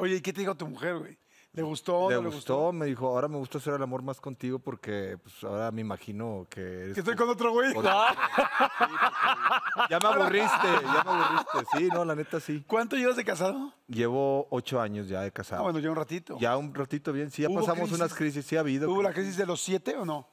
Oye, ¿y qué te dijo tu mujer, güey? ¿Le gustó? Le, gustó, me dijo, ahora me gusta hacer el amor más contigo porque pues, ahora me imagino que... que estoy con otro güey. ya me aburriste, ya me aburriste. Sí, no, la neta sí. ¿Cuánto llevas de casado? Llevo ocho años ya de casado. Ah, bueno, ya un ratito. Ya un ratito bien, sí, ya pasamos unas crisis, sí ha habido. ¿Hubo la crisis de los siete o no?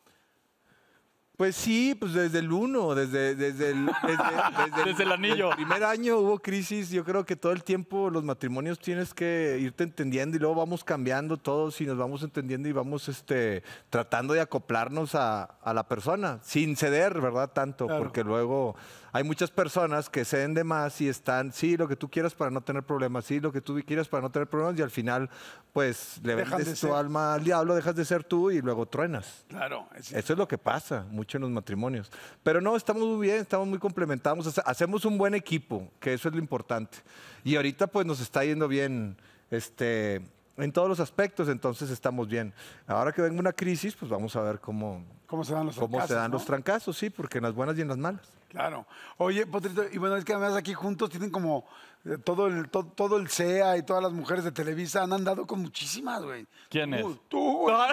Pues sí, pues desde el uno, desde, desde, el, desde, desde, el, anillo. primer año hubo crisis, yo creo que todo el tiempo los matrimonios tienes que irte entendiendo y luego vamos cambiando todos y nos vamos entendiendo y vamos este, tratando de acoplarnos a, la persona, sin ceder, ¿verdad? Tanto, porque luego hay muchas personas que ceden de más y están, sí, lo que tú quieras para no tener problemas, sí, lo que tú quieras para no tener problemas, y al final, pues le dejas vendes tu alma al diablo, dejas de ser tú y luego truenas. Claro. Eso es lo que pasa mucho en los matrimonios. Pero no, estamos muy bien, estamos muy complementados, hacemos un buen equipo, que eso es lo importante. Y ahorita pues nos está yendo bien. Este, en todos los aspectos, entonces estamos bien. Ahora que venga una crisis, pues vamos a ver cómo, ¿Cómo se dan los cómo trancazos. se dan los trancazos, sí, porque en las buenas y en las malas. Claro. Oye, Potrito, y bueno, es que además aquí juntos tienen como eh, todo el, todo el CEA y todas las mujeres de Televisa han andado con muchísimas, güey. ¿Quién es? Tú, ah.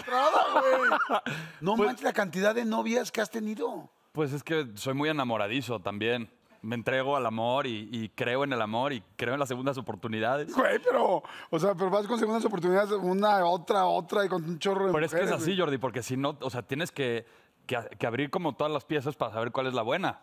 güey. No pues manches la cantidad de novias que has tenido. Pues es que soy muy enamoradizo también me entrego al amor y, creo en el amor y creo en las segundas oportunidades. Güey, pero, o sea, pero vas con segundas oportunidades, una, otra, otra y con un chorro de Pero es que es así, Jordi, porque si no, o sea, tienes que, abrir como todas las piezas para saber cuál es la buena.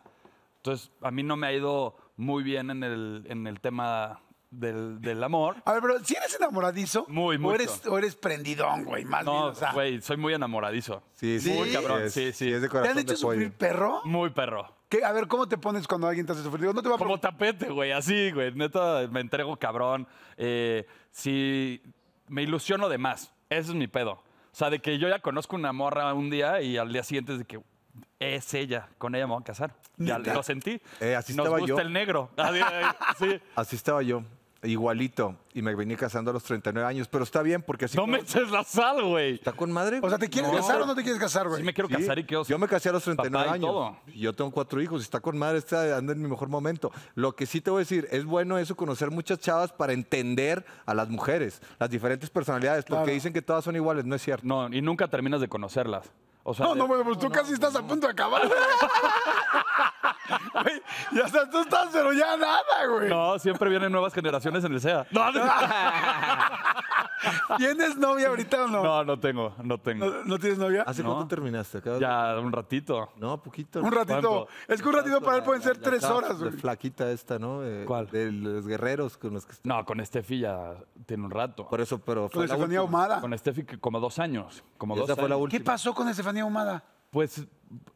Entonces, a mí no me ha ido muy bien en el, en el tema del, amor. A ver, pero si eres enamoradizo. Muy, muy. O eres, o eres prendidón, güey, más no, güey, soy muy enamoradizo. Sí, sí. Muy cabrón, sí, sí. ¿Te han hecho sufrir perro? Muy perro. A ver, ¿cómo te pones cuando alguien te hace sufrir? no te va a Como tapete, güey, así, güey. Neta, me entrego cabrón. Eh, si me ilusiono de más, ese es mi pedo. O sea, de que yo ya conozco una morra un día y al día siguiente es de que es ella, con ella me voy a casar. Ya lo sentí. Eh, así Nos gusta el negro. Eh, así estaba yo. Igualito. Y me venía casando a los 39 años. Pero está bien porque así. No me eches la sal, güey. ¿Está con madre? O sea, ¿te quieres casar o no te quieres casar, güey? Sí me quiero casar y qué oso. Yo me casé a los 39 años. yo tengo cuatro hijos. y Está con madre, está, anda en mi mejor momento. Lo que sí te voy a decir, es bueno eso, conocer muchas chavas para entender a las mujeres, las diferentes personalidades, porque dicen que todas son iguales. No es cierto. No, y nunca terminas de conocerlas. O sea, No, no, bueno, pues tú casi estás a punto de acabar. Güey, ya tú estás, pero ya nada, güey. No, siempre vienen nuevas generaciones en el SEA. No, no. ¿Tienes novia ahorita o no? No, no tengo, no tengo. ¿No, tienes novia? ¿Hace cuánto terminaste? Ya un ratito. No, poquito. Un ratito. Es que un ratito para él pueden ser tres horas, güey. flaquita esta, ¿no? Eh, ¿Cuál? De los guerreros con los que... No, con Steffi ya tiene un rato. Por eso, pero Con Estefanía humada Con Steffi como dos años. Como dos fue la última. ¿Qué pasó con Estefanía Humada? Pues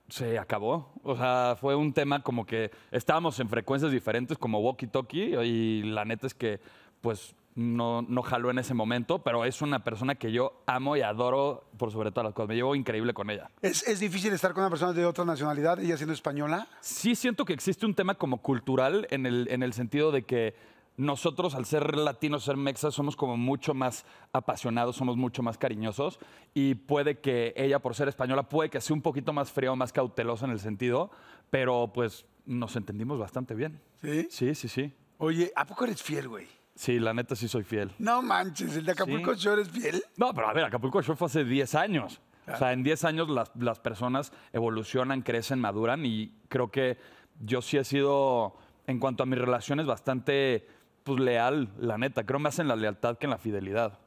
se acabó. O sea, fue un tema como que estábamos en frecuencias diferentes, como walkie-talkie, y la neta es que, pues, no, no jaló en ese momento, pero es una persona que yo amo y adoro por sobre todas las cosas. Me llevo increíble con ella. ¿Es, difícil estar con una persona de otra nacionalidad, ella siendo española? Sí, siento que existe un tema como cultural en el, en el sentido de que nosotros al ser latinos, ser mexas, somos como mucho más apasionados, somos mucho más cariñosos y puede que ella por ser española, puede que sea un poquito más frío, más cautelosa en el sentido, pero pues nos entendimos bastante bien. ¿Sí? Sí, sí, sí. Oye, ¿a poco eres fiel, güey? Sí, la neta sí soy fiel. No manches, ¿el de Acapulco ¿Sí? eres fiel? No, pero a ver, Acapulco Shore fue hace 10 años. O sea, en 10 años las, las personas evolucionan, crecen, maduran y creo que yo sí he sido, en cuanto a mis relaciones, bastante pues leal, la neta. Creo más en la lealtad que en la fidelidad.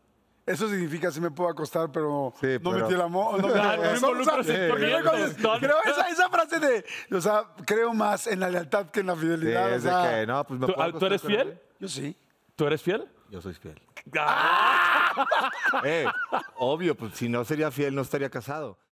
Eso significa si me puedo acostar, pero no metí el amor. No, ah, no, creo esa, esa, frase de, o sea, creo más en la lealtad que en la fidelidad. ¿Tú, eres fiel? Yo sí. ¿Tú eres fiel? Yo soy fiel. Ah. Eh, obvio, pues si no sería fiel no estaría casado.